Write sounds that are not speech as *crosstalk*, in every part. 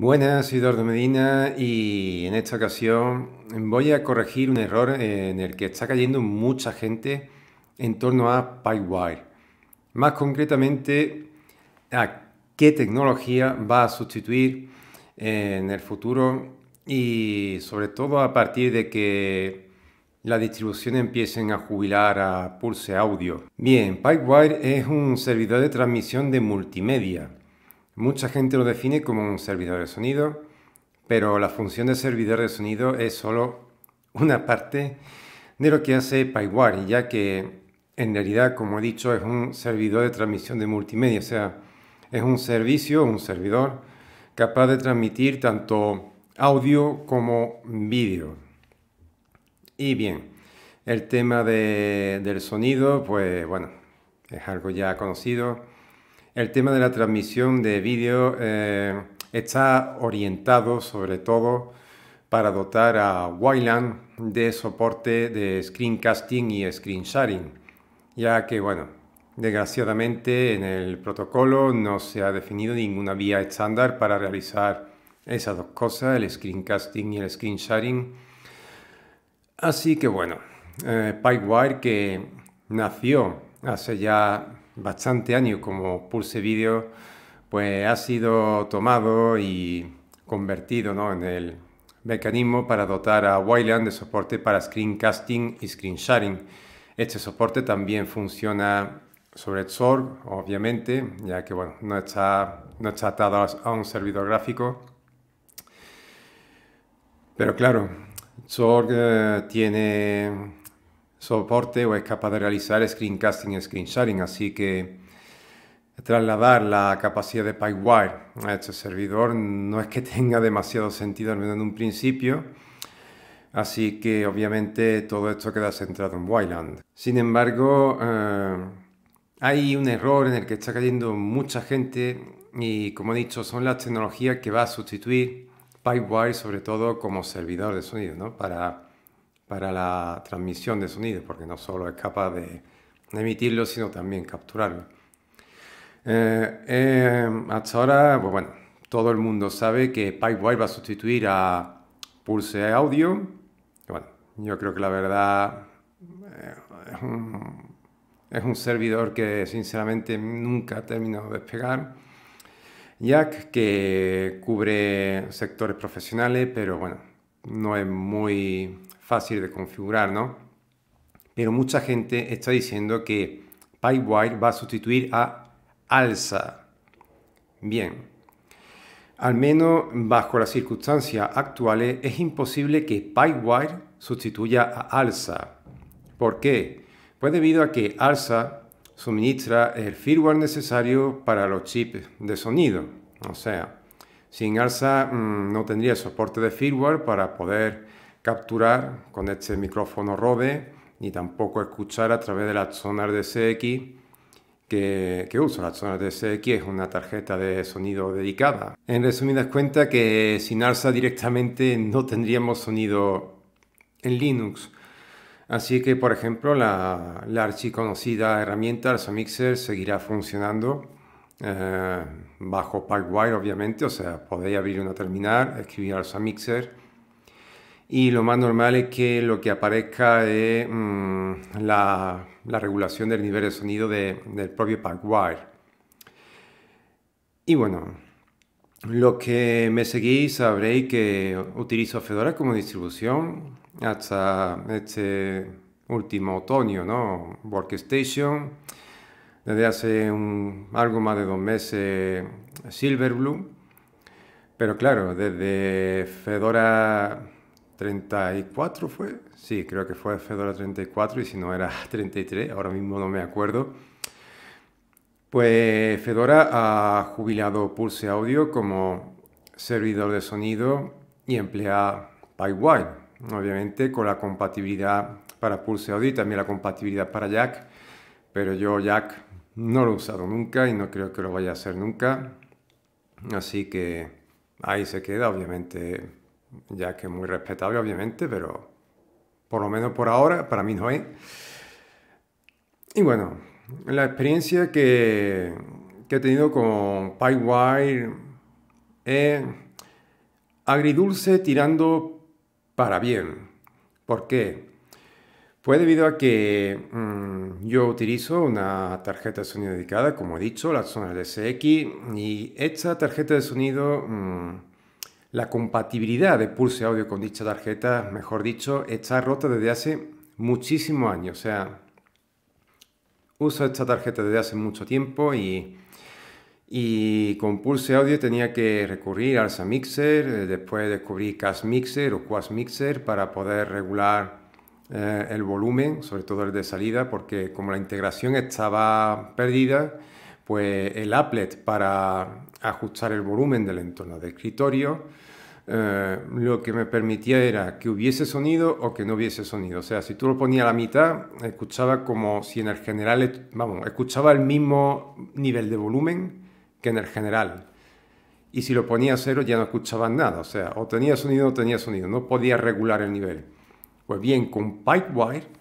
Buenas, soy de Medina y en esta ocasión voy a corregir un error en el que está cayendo mucha gente en torno a PyWire. Más concretamente, a qué tecnología va a sustituir en el futuro y sobre todo a partir de que la distribución empiecen a jubilar a Pulse Audio. Bien, PipeWire es un servidor de transmisión de multimedia Mucha gente lo define como un servidor de sonido, pero la función de servidor de sonido es solo una parte de lo que hace PyWire, ya que en realidad, como he dicho, es un servidor de transmisión de multimedia, o sea, es un servicio, un servidor capaz de transmitir tanto audio como vídeo. Y bien, el tema del sonido, pues bueno, es algo ya conocido el tema de la transmisión de vídeo eh, está orientado sobre todo para dotar a Wayland de soporte de screencasting y screen sharing, ya que, bueno, desgraciadamente en el protocolo no se ha definido ninguna vía estándar para realizar esas dos cosas, el screencasting y el screen sharing. Así que, bueno, eh, Pipewire que nació hace ya bastante años como Pulse Video, pues ha sido tomado y convertido en el mecanismo para dotar a Wayland de soporte para screencasting y screen sharing. Este soporte también funciona sobre Zorg, obviamente, ya que bueno, no, está, no está atado a un servidor gráfico. Pero claro, Zorg eh, tiene soporte o es capaz de realizar screencasting y screen sharing, así que trasladar la capacidad de Pipewire a este servidor no es que *laughs* tenga demasiado sentido, al menos en un principio, así que obviamente todo esto queda centrado en Wayland. Sin embargo, eh, hay un error en el que está cayendo mucha gente y como he dicho, son las tecnologías que va a sustituir Pipewire sobre todo como servidor de sonido, ¿no? Para para la transmisión de sonido, porque no solo es capaz de emitirlo, sino también capturarlo. Eh, eh, hasta ahora, pues bueno, todo el mundo sabe que Pipewire va a sustituir a Pulse Audio. bueno, yo creo que la verdad eh, es, un, es un servidor que sinceramente nunca ha terminado de despegar. Jack que cubre sectores profesionales, pero bueno, no es muy fácil de configurar, ¿no? Pero mucha gente está diciendo que PipeWire va a sustituir a Alsa. Bien, al menos bajo las circunstancias actuales es imposible que PipeWire sustituya a Alsa. ¿Por qué? Pues debido a que Alsa suministra el firmware necesario para los chips de sonido. O sea, sin Alsa mm, no tendría soporte de firmware para poder capturar con este micrófono Rode ni tampoco escuchar a través de la Sonar DSX que, que, uso. La Sonar DSX es una tarjeta de sonido dedicada. En resumidas cuentas que sin alza directamente no tendríamos sonido en Linux. Así que, por ejemplo, la, la archiconocida herramienta Alza Mixer seguirá funcionando eh, bajo Pipewire, obviamente. O sea, podéis abrir una terminal, escribir Alza Mixer y lo más normal es que lo que aparezca es mm, la, regulación del nivel de sonido del propio PackWire Y bueno, los que me seguís sabréis que utilizo Fedora como distribución hasta este último otoño, ¿no? Workstation, desde hace algo más de dos meses Silverblue, pero claro, desde Fedora 34 fue, sí, creo que fue Fedora 34 y si no era 33, *laughs* ahora mismo no me acuerdo. Pues Fedora ha jubilado Pulse Audio como servidor de sonido y emplea PyWire, obviamente con la compatibilidad para Pulse Audio y también la compatibilidad para Jack, pero yo Jack no lo he usado nunca y no creo que lo vaya a hacer nunca, así que ahí se queda, obviamente ya que es muy respetable obviamente, pero por lo menos por ahora para mí no es. Y bueno, la experiencia que, he tenido con PyWire es agridulce tirando para bien. ¿Por qué? Pues debido a que mm, yo utilizo una tarjeta de sonido dedicada, como he dicho, la de SX, y esta tarjeta de sonido mm, la compatibilidad de Pulse Audio con dicha tarjeta, mejor dicho, está rota desde hace muchísimos años. O sea, uso esta tarjeta desde hace mucho tiempo y, con Pulse Audio tenía que recurrir al Mixer, eh, después descubrí Cash Mixer o Quas Mixer para poder regular eh, el volumen, sobre todo el de salida, porque como la integración estaba perdida, pues el applet para ajustar el volumen del entorno de escritorio, eh, lo que me permitía era que hubiese sonido o que no hubiese sonido. O sea, si tú lo ponías a la mitad, escuchaba como si en el general, vamos, escuchaba el mismo nivel de volumen que en el general. Y si lo ponía a cero ya no escuchaba nada. O sea, o tenía sonido o tenía sonido. No podía regular el nivel. Pues bien, con Pipewire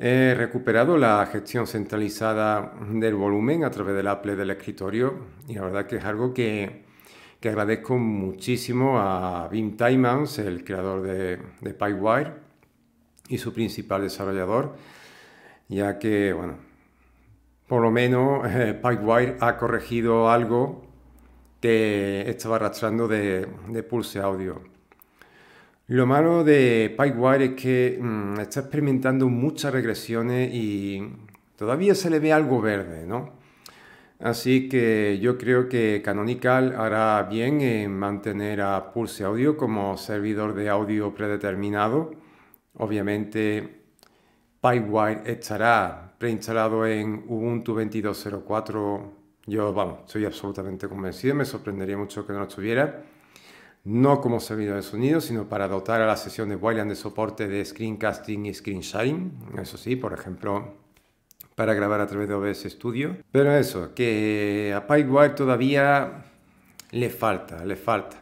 He recuperado la gestión centralizada del volumen a través del Apple del escritorio y la verdad que es algo que, agradezco muchísimo a Vim Timans, el creador de, de y su principal desarrollador, ya que, bueno, por lo menos eh, Pipewire ha corregido algo que estaba arrastrando de, de Pulse Audio. Lo malo de PipeWire es que mm, está experimentando muchas regresiones y todavía se le ve algo verde, ¿no? Así que yo creo que Canonical hará bien en mantener a Pulse Audio como servidor de audio predeterminado. Obviamente PipeWire estará preinstalado en Ubuntu 22.04. Yo, vamos, estoy absolutamente convencido, me sorprendería mucho que no lo estuviera no como servidor de sonido, sino para dotar a la sesión de Wayland de soporte de screencasting y screen sharing. Eso sí, por ejemplo, para grabar a través de OBS Studio. Pero eso, que a Pipewire todavía le falta, le falta.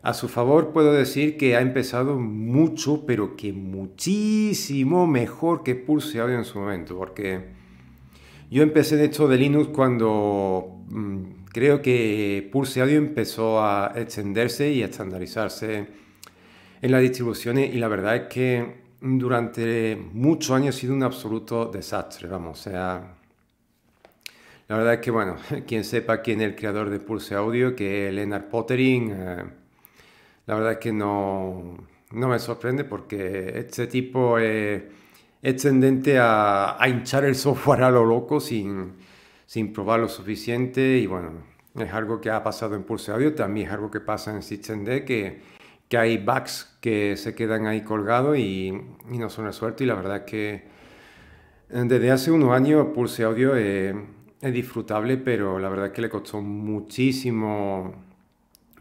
A su favor puedo decir que ha empezado mucho, pero que muchísimo mejor que Pulse Audio en su momento, porque yo empecé de hecho de Linux cuando mm, Creo que Pulse Audio empezó a extenderse y a estandarizarse en las distribuciones y la verdad es que durante muchos años ha sido un absoluto desastre, vamos, o sea, la verdad es que, bueno, *laughs* quien sepa quién es el creador de Pulse Audio, que es Leonard Pottering, eh, la verdad es que no, no, me sorprende porque este tipo es tendente a, hinchar el software a lo loco sin, sin probar lo suficiente y bueno, es algo que ha pasado en Pulse Audio, también es algo que pasa en System que, que hay bugs que se quedan ahí colgados y, no son resueltos y la verdad que eh, desde hace unos años Pulse Audio eh, es, disfrutable, pero la verdad que le costó muchísimo,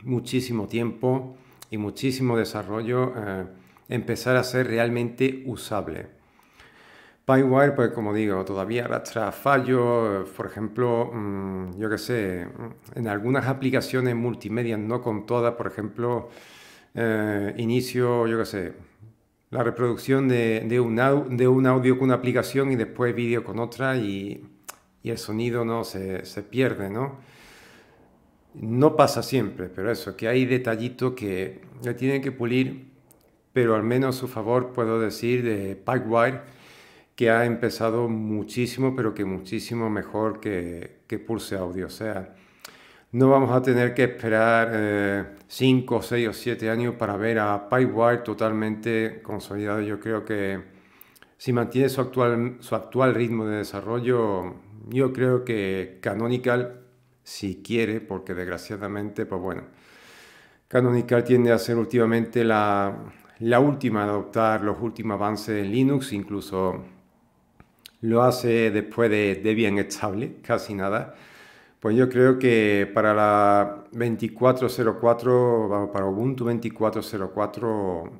muchísimo tiempo y muchísimo desarrollo eh, empezar a ser realmente usable. Pywire, pues como digo, todavía arrastra fallos, por ejemplo, mm, yo qué sé, mm, en algunas aplicaciones multimedia, no con todas, por ejemplo, eh, inicio, yo qué sé, la reproducción de, un de, un audio con una aplicación y después vídeo con otra y, y, el sonido no se, se, pierde, ¿no? No pasa siempre, pero eso, que hay detallitos que le tienen que pulir, pero al menos a su favor puedo decir de Pipewire que ha empezado muchísimo, pero que muchísimo mejor que, que Pulse Audio. O sea, no vamos a tener que esperar 5, eh, 6 o 7 años para ver a PyWire totalmente consolidado. Yo creo que si mantiene su actual, su actual ritmo de desarrollo, yo creo que Canonical, si quiere, porque desgraciadamente, pues bueno, Canonical tiende a ser últimamente la, última a adoptar los últimos avances en Linux, incluso lo hace después de, de bien estable, casi nada. Pues yo creo que para la 2404, para Ubuntu 2404,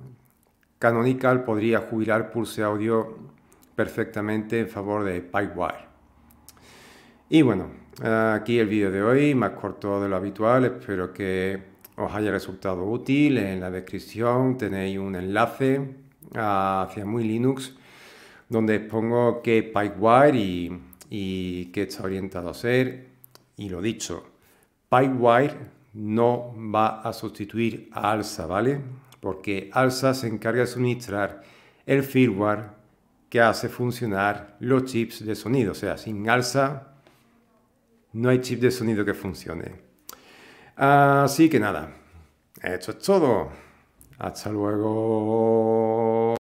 Canonical podría jubilar Pulse Audio perfectamente en favor de Pipewire. Y bueno, aquí el vídeo de hoy, más corto de lo habitual, espero que os haya resultado útil. En la descripción tenéis un enlace hacia Muy Linux donde pongo que pipewire y, y qué está orientado a hacer. Y lo dicho, pipewire no va a sustituir a Alsa, ¿vale? Porque Alsa se encarga de suministrar el firmware que hace funcionar los chips de sonido. O sea, sin Alsa no hay chip de sonido que funcione. Así que nada, esto es todo. Hasta luego.